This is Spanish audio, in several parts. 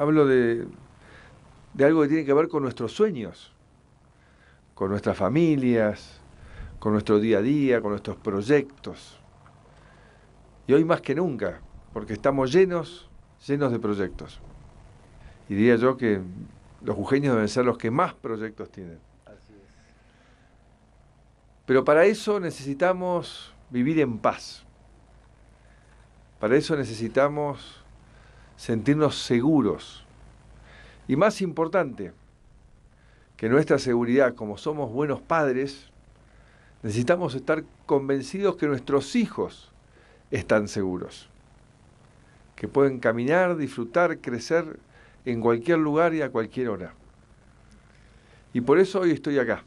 Hablo de, algo que tiene que ver con nuestros sueños, con nuestras familias, con nuestro día a día, con nuestros proyectos. Y hoy más que nunca, porque estamos llenos, llenos de proyectos. Y diría yo que los jujeños deben ser los que más proyectos tienen. Así es. Pero para eso necesitamos vivir en paz. Para eso necesitamos sentirnos seguros. Y más importante, que nuestra seguridad, como somos buenos padres, necesitamos estar convencidos que nuestros hijos están seguros, que pueden caminar, disfrutar, crecer en cualquier lugar y a cualquier hora. Y por eso hoy estoy acá,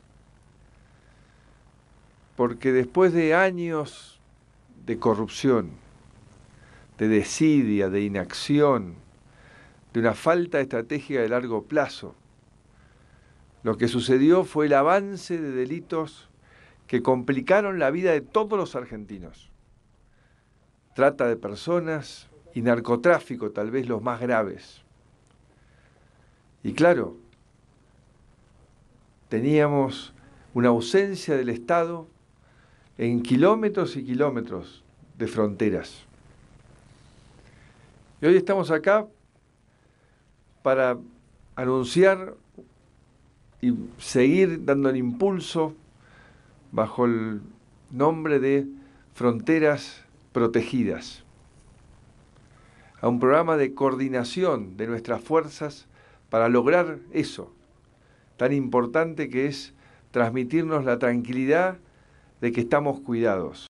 porque después de años de corrupción, de desidia, de inacción, de una falta estratégica de largo plazo. Lo que sucedió fue el avance de delitos que complicaron la vida de todos los argentinos. Trata de personas y narcotráfico, tal vez los más graves. Y claro, teníamos una ausencia del Estado en kilómetros y kilómetros de fronteras. Y hoy estamos acá para anunciar y seguir dando el impulso bajo el nombre de Fronteras Protegidas, a un programa de coordinación de nuestras fuerzas para lograr eso, tan importante que es transmitirnos la tranquilidad de que estamos cuidados.